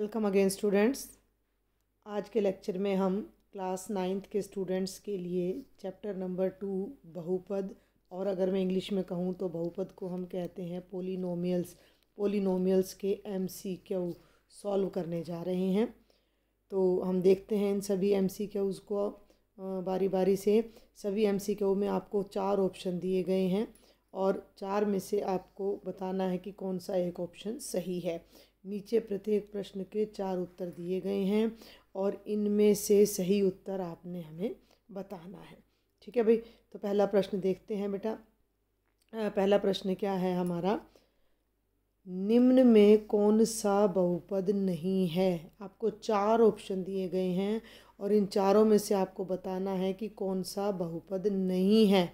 welcome again students आज के lecture में हम क्लास नाइन्थ के स्टूडेंट्स के लिए चैप्टर नंबर टू बहुपद और अगर मैं इंग्लिश में कहूँ तो बहुपद को हम कहते हैं पोलिनोमियल्स पोलिनोमियल्स के एम सी क्यू सॉल्व करने जा रहे हैं तो हम देखते हैं इन सभी एम सी क्यूज़ को बारी बारी से सभी एम सी क्यू में आपको चार ऑप्शन दिए गए हैं और चार में से आपको बताना है कि कौन सा एक ऑप्शन सही है नीचे प्रत्येक प्रश्न के चार उत्तर दिए गए हैं और इनमें से सही उत्तर आपने हमें बताना है ठीक है भाई तो पहला प्रश्न देखते हैं बेटा पहला प्रश्न क्या है हमारा निम्न में कौन सा बहुपद नहीं है आपको चार ऑप्शन दिए गए हैं और इन चारों में से आपको बताना है कि कौन सा बहुपद नहीं है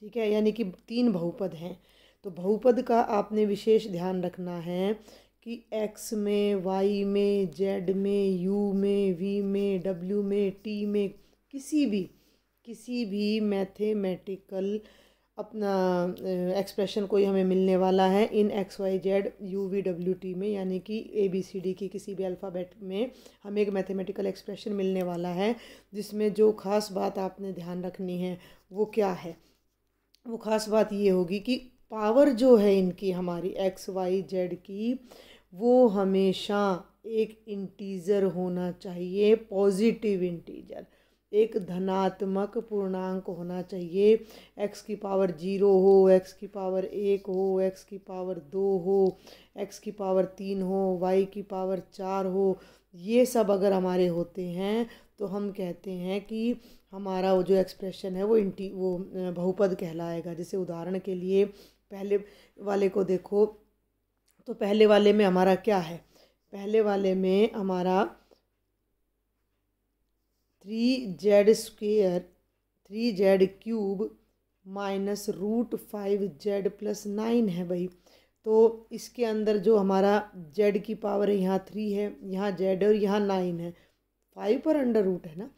ठीक है यानी कि तीन बहुपद हैं तो बहुपद का आपने विशेष ध्यान रखना है कि एक्स में वाई में जेड में यू में वी में डब्ल्यू में टी में किसी भी किसी भी मैथेमेटिकल अपना एक्सप्रेशन कोई हमें मिलने वाला है इन X Y Z U V W T में यानी कि ए बी सी डी की किसी भी अल्फ़ाबेट में हमें एक मैथमेटिकल एक्सप्रेशन मिलने वाला है जिसमें जो ख़ास बात आपने ध्यान रखनी है वो क्या है वो ख़ास बात ये होगी कि पावर जो है इनकी हमारी एक्स वाई जेड की वो हमेशा एक इंटीज़र होना चाहिए पॉजिटिव इंटीजर एक धनात्मक पूर्णांक होना चाहिए एक्स की पावर जीरो हो एक्स की पावर एक हो एक्स की पावर दो हो एक्स की पावर तीन हो वाई की पावर चार हो ये सब अगर हमारे होते हैं तो हम कहते हैं कि हमारा वो जो एक्सप्रेशन है वो इंटी वो बहुपद कहलाएगा जैसे उदाहरण के लिए पहले वाले को देखो तो पहले वाले में हमारा क्या है पहले वाले में हमारा three Z square three Z cube minus root five Z plus nine है भाई तो इसके अंदर जो हमारा जेड की पावर है यहाँ थ्री है यहाँ जेड और यहाँ नाइन है फाइव पर अंडर रूट है ना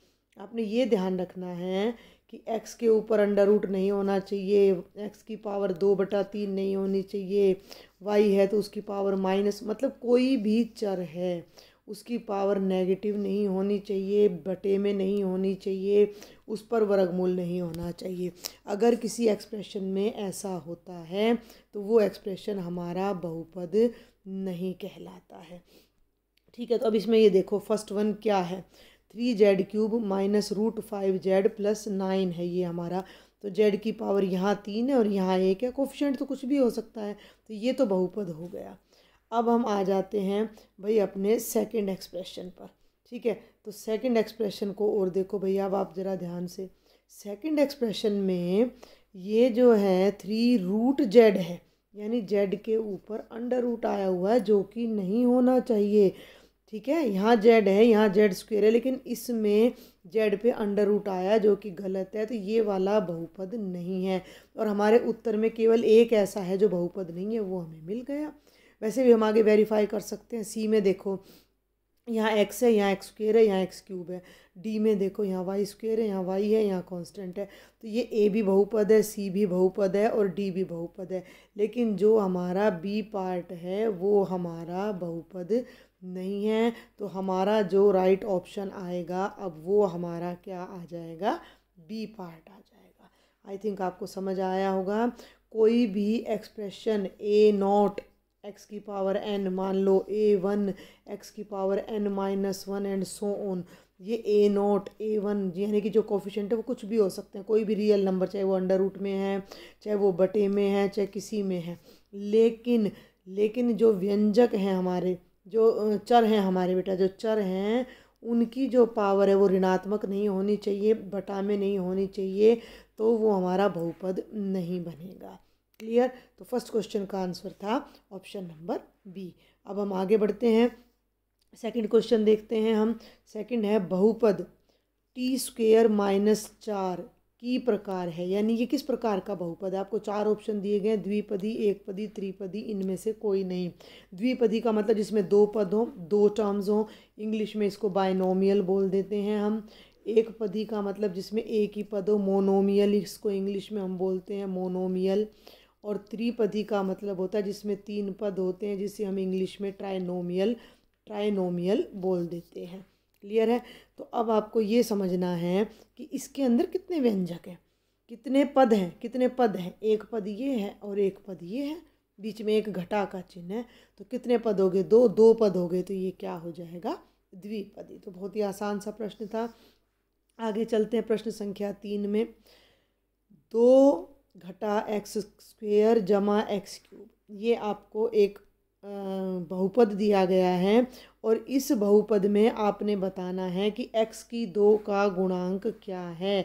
आपने ये ध्यान रखना है कि एक्स के ऊपर अंडर रूट नहीं होना चाहिए एक्स की पावर दो बटा तीन नहीं होनी चाहिए वाई है तो उसकी पावर माइनस मतलब कोई भी चर है उसकी पावर नेगेटिव नहीं होनी चाहिए बटे में नहीं होनी चाहिए उस पर वर्गमूल नहीं होना चाहिए अगर किसी एक्सप्रेशन में ऐसा होता है तो वो एक्सप्रेशन हमारा बहुपद नहीं कहलाता है ठीक है तो अब इसमें ये देखो फर्स्ट वन क्या है three Z cube minus root five Z plus nine है ये हमारा तो जेड की पावर यहाँ तीन है और यहाँ एक है कोफिशेंट तो कुछ भी हो सकता है तो ये तो बहुपद हो गया अब हम आ जाते हैं भाई अपने सेकंड एक्सप्रेशन पर ठीक है तो सेकंड एक्सप्रेशन को और देखो भैया अब आप ज़रा ध्यान से सेकंड एक्सप्रेशन में ये जो है थ्री रूट जेड है यानी जेड के ऊपर अंडर रूट आया हुआ है जो कि नहीं होना चाहिए ठीक है यहाँ जेड है यहाँ जेड स्क्वेयर है लेकिन इसमें जेड पे अंडर रूट आया जो कि गलत है तो ये वाला बहुपद नहीं है और हमारे उत्तर में केवल एक ऐसा है जो बहुपद नहीं है वो हमें मिल गया वैसे भी हम आगे वेरीफाई कर सकते हैं सी में देखो यहाँ एक्स है यहाँ एक्स स्क्वेयर है यहाँ एक्स क्यूब है डी में देखो यहाँ वाई स्क्वेयर है यहाँ वाई है यहाँ कांस्टेंट है तो ये ए भी बहुपद है सी भी बहुपद है और डी भी बहुपद है लेकिन जो हमारा बी पार्ट है वो हमारा बहुपद नहीं है तो हमारा जो राइट ऑप्शन आएगा अब वो हमारा क्या आ जाएगा बी पार्ट आ जाएगा आई थिंक आपको समझ आया होगा कोई भी एक्सप्रेशन ए नॉट एक्स की पावर एन मान लो ए वन एक्स की power N minus one and so on ये ए नॉट ए वन यानी कि जो कोफिशेंट है वो कुछ भी हो सकते हैं कोई भी रियल नंबर चाहे वो अंडर रूट में है चाहे वो बटे में है चाहे किसी में है लेकिन लेकिन जो व्यंजक हैं हमारे जो चर हैं हमारे बेटा जो चर हैं उनकी जो पावर है वो ऋणात्मक नहीं होनी चाहिए बटा में नहीं होनी चाहिए तो वो हमारा बहुपद नहीं बनेगा क्लियर तो फर्स्ट क्वेश्चन का आंसर था ऑप्शन नंबर बी अब हम आगे बढ़ते हैं सेकंड क्वेश्चन देखते हैं हम सेकंड है बहुपद टी स्क्वेयर माइनस चार की प्रकार है यानी ये किस प्रकार का बहुपद है आपको चार ऑप्शन दिए गए द्विपदी एकपदी त्रिपदी इनमें से कोई नहीं द्विपदी का मतलब जिसमें दो पद हों दो टर्म्स हों इंग्लिश में इसको बायनोमियल बोल देते हैं हम एक पदी का मतलब जिसमें एक ही पद हो मोनोमियल इसको इंग्लिश में हम बोलते हैं मोनोमियल और त्रिपदी का मतलब होता है जिसमें तीन पद होते हैं जिसे हम इंग्लिश में ट्राइनोमियल ट्राइनोमियल बोल देते हैं क्लियर है तो अब आपको ये समझना है कि इसके अंदर कितने व्यंजक हैं कितने पद हैं कितने पद हैं एक पद ये है और एक पद ये है बीच में एक घटा का चिन्ह है तो कितने पद हो गए दो दो पद हो गए तो ये क्या हो जाएगा द्विपदी तो बहुत ही आसान सा प्रश्न था आगे चलते हैं प्रश्न संख्या तीन में दो घटा एक्स स्क्वेयर जमा एक्स क्यूब ये आपको एक बहुपद दिया गया है और इस बहुपद में आपने बताना है कि x की दो का गुणांक क्या है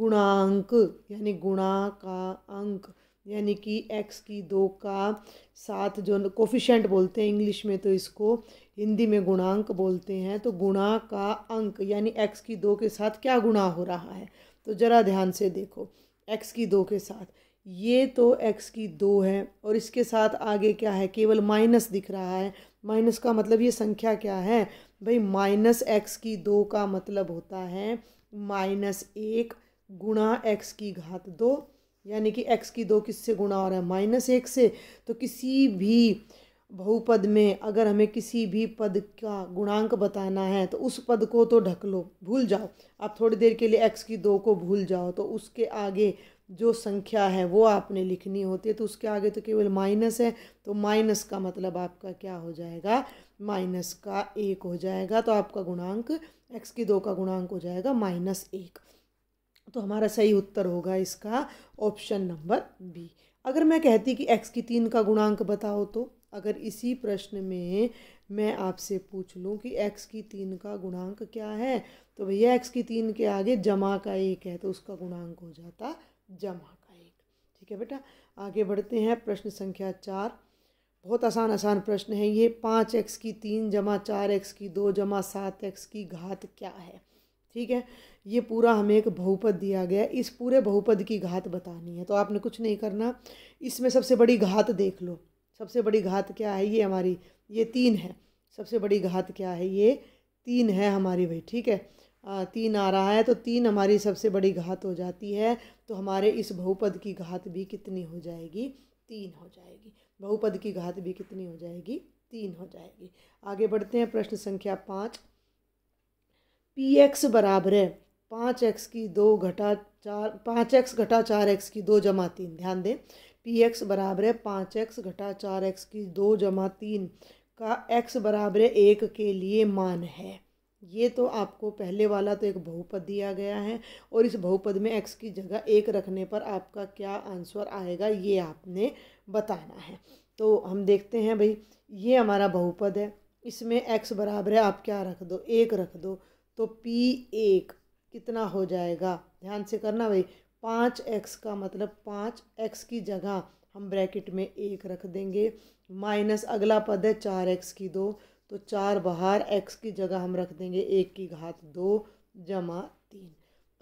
गुणांक यानी गुणा का अंक यानी कि x की दो का साथ जो कोफिशेंट बोलते हैं इंग्लिश में तो इसको हिंदी में गुणांक बोलते हैं तो गुणा का अंक यानी x की दो के साथ क्या गुणा हो रहा है तो ज़रा ध्यान से देखो x की दो के साथ ये तो x की दो है और इसके साथ आगे क्या है केवल माइनस दिख रहा है माइनस का मतलब ये संख्या क्या है भाई माइनस एक्स की दो का मतलब होता है माइनस एक गुणा एक्स की घात दो यानी कि एक्स की दो किससे गुणा हो रहा है माइनस एक से तो किसी भी बहुपद में अगर हमें किसी भी पद का गुणांक बताना है तो उस पद को तो ढक लो भूल जाओ आप थोड़ी देर के लिए एक्स की दो को भूल जाओ तो उसके आगे जो संख्या है वो आपने लिखनी होती है तो उसके आगे तो केवल माइनस है तो माइनस का मतलब आपका क्या हो जाएगा माइनस का एक हो जाएगा तो आपका गुणांक एक्स की दो का गुणांक हो जाएगा माइनस एक तो हमारा सही उत्तर होगा इसका ऑप्शन नंबर बी अगर मैं कहती कि एक्स की तीन का गुणांक बताओ तो अगर इसी प्रश्न में मैं आपसे पूछ लूँ कि एक्स की तीन का गुणांक क्या है तो भैया एक्स की तीन के आगे जमा का एक है तो उसका गुणांक हो जाता जमा का एक ठीक है बेटा आगे बढ़ते हैं प्रश्न संख्या चार बहुत आसान आसान प्रश्न है ये पाँच एक्स की तीन जमा चार एक्स की दो जमा सात एक्स की घात क्या है ठीक है ये पूरा हमें एक बहुपद दिया गया इस पूरे बहुपद की घात बतानी है तो आपने कुछ नहीं करना इसमें सबसे बड़ी घात देख लो सबसे बड़ी घात क्या है ये हमारी ये तीन है सबसे बड़ी घात क्या है ये तीन है हमारी भाई ठीक है तीन आ रहा है तो तीन हमारी सबसे बड़ी घात हो जाती है तो हमारे इस बहुपद की घात भी कितनी हो जाएगी तीन हो जाएगी बहुपद की घात भी कितनी हो जाएगी तीन हो जाएगी आगे बढ़ते हैं प्रश्न संख्या पाँच पी एक्स बराबर है पाँच एक्स की दो घटा चार पाँच एक्स घटा चार एक्स की दो जमा तीन ध्यान दें पी एक्स बराबर है पाँच एक्स घटा चार एक्स की दो जमा तीन का एक्स बराबर एक के लिए मान है ये तो आपको पहले वाला तो एक बहुपद दिया गया है और इस बहुपद में एक्स की जगह एक रखने पर आपका क्या आंसर आएगा ये आपने बताना है तो हम देखते हैं भाई ये हमारा बहुपद है इसमें एक्स बराबर है आप क्या रख दो एक रख दो तो पी एक कितना हो जाएगा ध्यान से करना भाई पाँच एक्स का मतलब पाँच एक्स की जगह हम ब्रैकेट में एक रख देंगे माइनस अगला पद है चार एक्स की दो तो चार बाहर एक्स की जगह हम रख देंगे एक की घात दो जमा तीन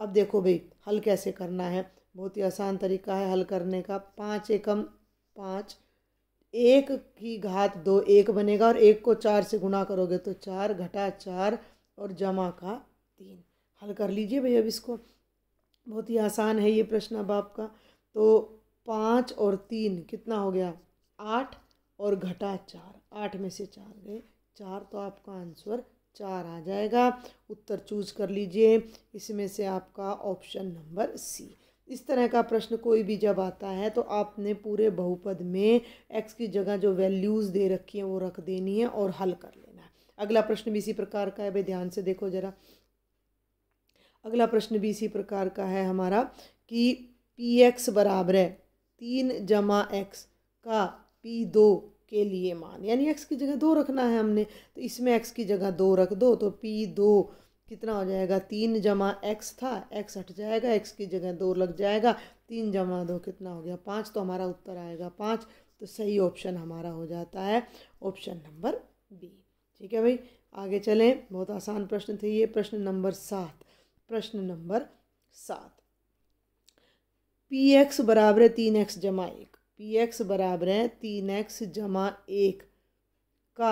अब देखो भाई हल कैसे करना है बहुत ही आसान तरीका है हल करने का पाँच एकम पाँच एक की घात दो एक बनेगा और एक को चार से गुणा करोगे तो चार घटा चार और जमा का तीन हल कर लीजिए भाई अब इसको बहुत ही आसान है ये प्रश्न अब आपका तो पाँच और तीन कितना हो गया आठ और घटा चार आठ में से चार गए चार तो आपका आंसर चार आ जाएगा उत्तर चूज कर लीजिए इसमें से आपका ऑप्शन नंबर सी इस तरह का प्रश्न कोई भी जब आता है तो आपने पूरे बहुपद में एक्स की जगह जो वैल्यूज़ दे रखी हैं वो रख देनी है और हल कर लेना है अगला प्रश्न भी इसी प्रकार का है भाई ध्यान से देखो ज़रा अगला प्रश्न भी इसी प्रकार का है हमारा कि पी एक्स बराबर है तीन जमा एक्स का पी दो के लिए मान यानी एक्स की जगह दो रखना है हमने तो इसमें एक्स की जगह दो रख दो तो पी दो कितना हो जाएगा तीन जमा एक्स था एक्स हट जाएगा एक्स की जगह दो लग जाएगा तीन जमा दो कितना हो गया पाँच तो हमारा उत्तर आएगा पाँच तो सही ऑप्शन हमारा हो जाता है ऑप्शन नंबर बी ठीक है भाई आगे चलें बहुत आसान प्रश्न थे ये प्रश्न नंबर सात प्रश्न नंबर सात पी एक्स बराबर तीन एक्स जमा एक पी एक्स बराबर है तीन एक्स जमा एक का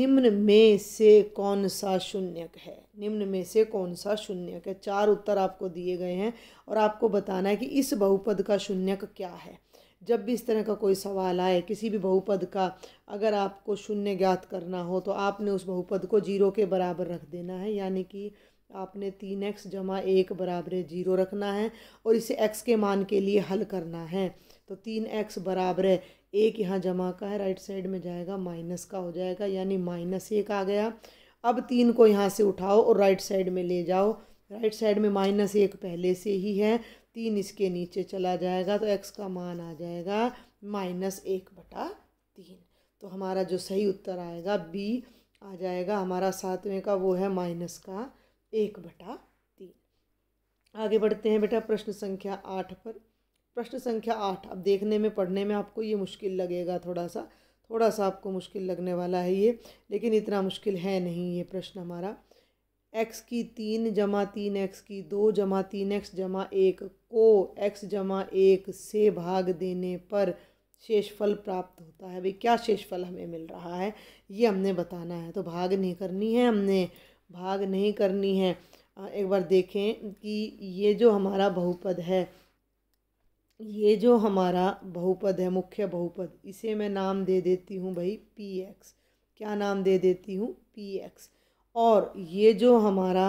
निम्न में से कौन सा शून्यक है निम्न में से कौन सा शून्यक है चार उत्तर आपको दिए गए हैं और आपको बताना है कि इस बहुपद का शून्यक क्या है जब भी इस तरह का कोई सवाल आए किसी भी बहुपद का अगर आपको शून्य ज्ञात करना हो तो आपने उस बहुपद को जीरो के बराबर रख देना है यानी कि आपने तीन एक्स जमा एक बराबर जीरो रखना है और इसे एक्स के मान के लिए हल करना है तो तीन एक्स बराबर है एक यहाँ जमा का है राइट साइड में जाएगा माइनस का हो जाएगा यानी माइनस एक आ गया अब तीन को यहाँ से उठाओ और राइट साइड में ले जाओ राइट साइड में माइनस एक पहले से ही है तीन इसके नीचे चला जाएगा तो एक्स का मान आ जाएगा माइनस एक बटा तीन तो हमारा जो सही उत्तर आएगा बी आ जाएगा हमारा सातवें का वो है माइनस का एक बटा तीन आगे बढ़ते हैं बेटा प्रश्न संख्या आठ पर प्रश्न संख्या आठ अब देखने में पढ़ने में आपको ये मुश्किल लगेगा थोड़ा सा थोड़ा सा आपको मुश्किल लगने वाला है ये लेकिन इतना मुश्किल है नहीं ये प्रश्न हमारा एक्स की तीन जमा तीन एक्स की दो जमा तीन एक्स जमा एक को एक्स जमा एक से भाग देने पर शेषफल प्राप्त होता है भाई क्या शेषफल हमें मिल रहा है ये हमने बताना है तो भाग नहीं करनी है हमने भाग नहीं करनी है एक बार देखें कि ये जो हमारा बहुपद है ये जो हमारा बहुपद है मुख्य बहुपद इसे मैं नाम दे देती हूँ भाई पी एक्स क्या नाम दे देती हूँ पी एक्स और ये जो हमारा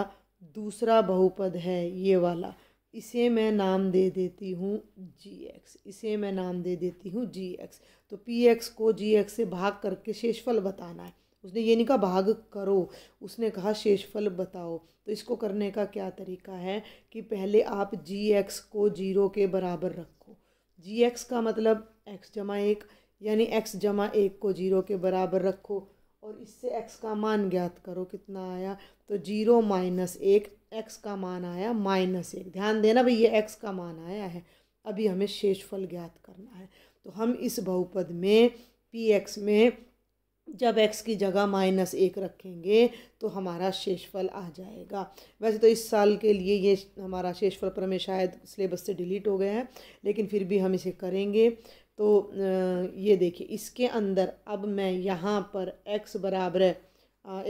दूसरा बहुपद है ये वाला इसे मैं नाम दे देती हूँ जी एक्स इसे मैं नाम दे देती हूँ जी एक्स तो पी एक्स को जी एक्स से भाग करके शेषफल बताना है उसने ये नहीं कहा भाग करो उसने कहा शेषफल बताओ तो इसको करने का क्या तरीका है कि पहले आप जी एक्स को जीरो के बराबर रखो जी एक्स का मतलब एक्स जमा एक यानी एक्स जमा एक को जीरो के बराबर रखो और इससे एक्स का मान ज्ञात करो कितना आया तो जीरो माइनस एक एक्स का मान आया माइनस एक ध्यान देना भाई ये एक्स का मान आया है अभी हमें शेषफल ज्ञात करना है तो हम इस बहुपद में पी एक्स में जब x की जगह माइनस एक रखेंगे तो हमारा शेषफल आ जाएगा वैसे तो इस साल के लिए ये हमारा शेषफल प्रमेय शायद सिलेबस से डिलीट हो गया है लेकिन फिर भी हम इसे करेंगे तो ये देखिए इसके अंदर अब मैं यहाँ पर x बराबर है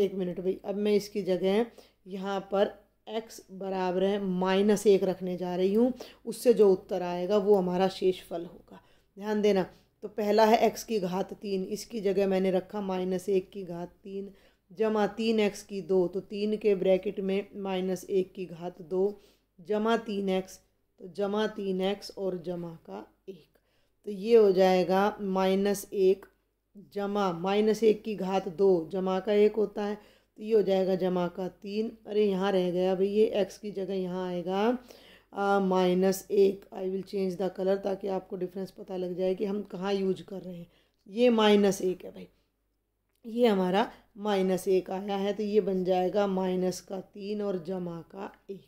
एक मिनट भाई अब मैं इसकी जगह यहाँ पर x बराबर है माइनस एक रखने जा रही हूँ उससे जो उत्तर आएगा वो हमारा शेषफल होगा ध्यान देना तो पहला है एक्स की घात तीन इसकी जगह मैंने रखा माइनस एक की घात तीन जमा तीन एक्स की दो तो तीन के ब्रैकेट में माइनस एक की घात दो जमा तीन एक्स तो जमा तीन एक्स और जमा का एक तो ये हो जाएगा माइनस एक जमा माइनस एक की घात दो जमा का एक होता है तो ये हो जाएगा जमा का तीन अरे यहाँ रह गया भाई ये एक्स की जगह यहाँ आएगा माइनस एक I will change the colour ताकि आपको डिफरेंस पता लग जाए कि हम कहाँ यूज कर रहे हैं ये माइनस एक है भाई ये हमारा माइनस एक आया है तो ये बन जाएगा माइनस का तीन और जमा का एक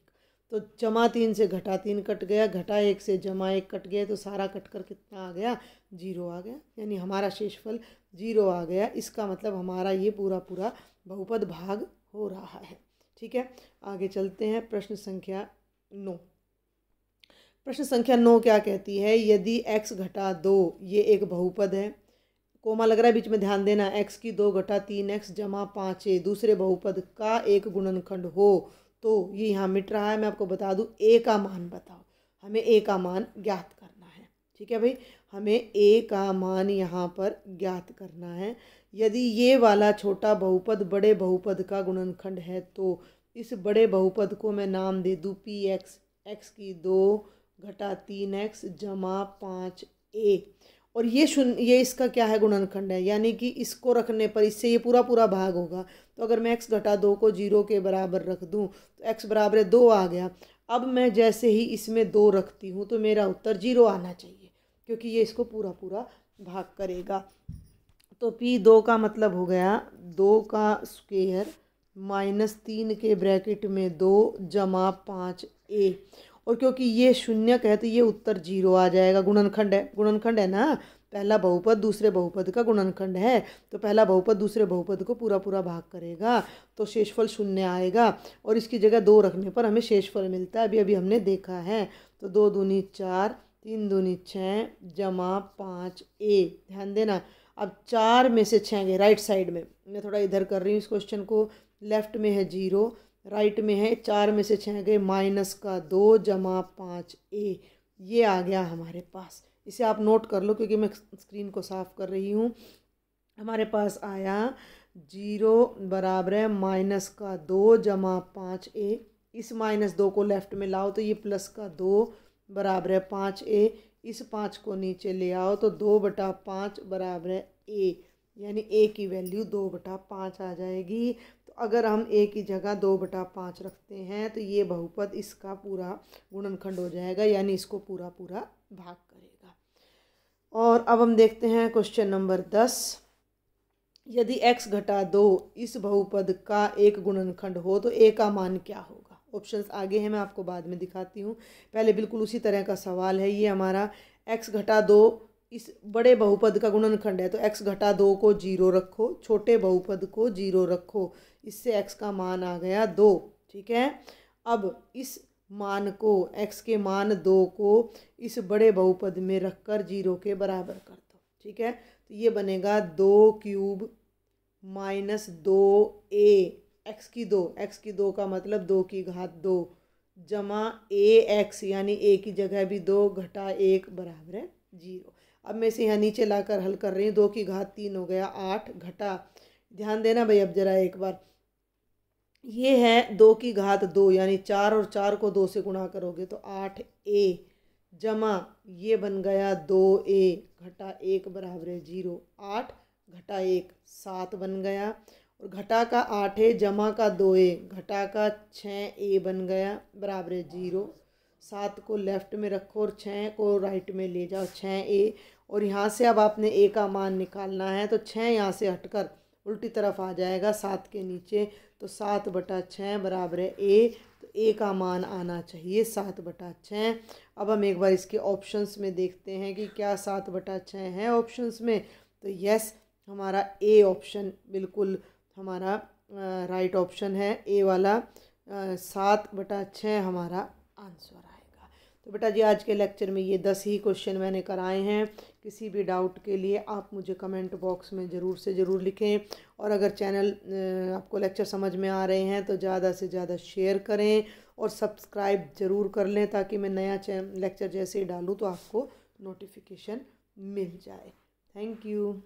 तो जमा तीन से घटा तीन कट गया घटा एक से जमा एक कट गया तो सारा कट कर कितना आ गया जीरो आ गया यानी हमारा शेषफल जीरो आ गया इसका मतलब हमारा ये पूरा पूरा बहुपद भाग हो रहा है ठीक है आगे चलते हैं प्रश्न संख्या नौ प्रश्न संख्या नौ क्या कहती है यदि एक्स घटा दो ये एक बहुपद है कोमा लग रहा है बीच में ध्यान देना एक्स की दो घटा तीन एक्स जमा पाँच ए दूसरे बहुपद का एक गुणनखंड हो तो ये यहाँ मिट रहा है मैं आपको बता दूँ ए का मान बताओ हमें ए का मान ज्ञात करना है ठीक है भाई हमें ए का मान यहाँ पर ज्ञात करना है यदि ये वाला छोटा बहुपद बड़े बहुपद का गुणनखंड है तो इस बड़े बहुपद को मैं नाम दे दूँ पी एक्स एक्स की दो घटा तीन एक्स जमा पाँच ए और ये शून्य ये इसका क्या है गुणनखंड है यानी कि इसको रखने पर इससे ये पूरा पूरा भाग होगा तो अगर मैं एक्स घटा दो को जीरो के बराबर रख दूँ तो एक्स बराबर दो आ गया अब मैं जैसे ही इसमें दो रखती हूँ तो मेरा उत्तर जीरो आना चाहिए क्योंकि ये इसको पूरा पूरा भाग करेगा तो पी दो का मतलब हो गया दो का स्क्वेयर माइनस तीन के ब्रैकेट में दो जमा पाँच ए और क्योंकि ये शून्य है तो ये उत्तर जीरो आ जाएगा गुणनखंड है गुणनखंड है ना पहला बहुपद दूसरे बहुपद का गुणनखंड है तो पहला बहुपद दूसरे बहुपद को पूरा पूरा भाग करेगा तो शेषफल शून्य आएगा और इसकी जगह दो रखने पर हमें शेषफल मिलता है अभी अभी हमने देखा है तो दो दूनी चार तीन दूनी छः जमा पाँच ए ध्यान देना अब चार में से छः गए राइट साइड में मैं थोड़ा इधर कर रही हूँ इस क्वेश्चन को लेफ्ट में है जीरो राइट में है चार में से छः गए माइनस का दो जमा पाँच ए ये आ गया हमारे पास इसे आप नोट कर लो क्योंकि मैं स्क्रीन को साफ कर रही हूँ हमारे पास आया जीरो बराबर है माइनस का दो जमा पाँच ए इस माइनस दो को लेफ़्ट में लाओ तो ये प्लस का दो बराबर है पाँच ए इस पाँच को नीचे ले आओ तो दो बटा पाँच बराबर है ए यानी ए की वैल्यू दो बटा पाँच आ जाएगी अगर हम ए की जगह दो बटा पाँच रखते हैं तो ये बहुपद इसका पूरा गुणनखंड हो जाएगा यानी इसको पूरा पूरा भाग करेगा और अब हम देखते हैं क्वेश्चन नंबर दस यदि एक्स घटा दो इस बहुपद का एक गुणनखंड हो तो ए का मान क्या होगा ऑप्शंस आगे हैं मैं आपको बाद में दिखाती हूँ पहले बिल्कुल उसी तरह का सवाल है ये हमारा एक्स घटा दो इस बड़े बहुपद का गुणनखंड है तो एक्स घटा दो को जीरो रखो छोटे बहुपद को जीरो रखो इससे एक्स का मान आ गया दो ठीक है अब इस मान को एक्स के मान दो को इस बड़े बहुपद में रखकर जीरो के बराबर कर दो ठीक है तो ये बनेगा दो क्यूब माइनस दो ए एक्स की दो एक्स की दो का मतलब दो की घात दो जमा ए एक्स यानी ए की जगह भी दो घटा एक बराबर है जीरो अब मैं इसे यहाँ नीचे ला कर हल कर रही हूँ दो की घात तीन हो गया आठ घटा ध्यान देना भाई अब ज़रा एक बार ये है दो की घात दो यानी चार और चार को दो से गुणा करोगे तो आठ ए जमा ये बन गया दो ए घटा एक बराबर है जीरो आठ घटा एक सात बन गया और घटा का आठ ए जमा का दो ए घटा का छ ए बन गया बराबर है जीरो सात को लेफ्ट में रखो और छः को राइट में ले जाओ छः ए और यहाँ से अब आपने ए का मान निकालना है तो छः यहाँ से हटकर उल्टी तरफ आ जाएगा सात के नीचे तो सात बटा छः बराबर है ए तो ए का मान आना चाहिए सात बटा छः अब हम एक बार इसके ऑप्शंस में देखते हैं कि क्या सात बटा छः है ऑप्शंस में तो यस हमारा ए ऑप्शन बिल्कुल हमारा राइट ऑप्शन है ए वाला सात बटा छः हमारा आंसर आएगा तो बेटा जी आज के लेक्चर में ये दस ही क्वेश्चन मैंने कराए हैं किसी भी डाउट के लिए आप मुझे कमेंट बॉक्स में ज़रूर से ज़रूर लिखें और अगर चैनल आपको लेक्चर समझ में आ रहे हैं तो ज़्यादा से ज़्यादा शेयर करें और सब्सक्राइब ज़रूर कर लें ताकि मैं नया लेक्चर जैसे ही डालूँ तो आपको नोटिफिकेशन मिल जाए थैंक यू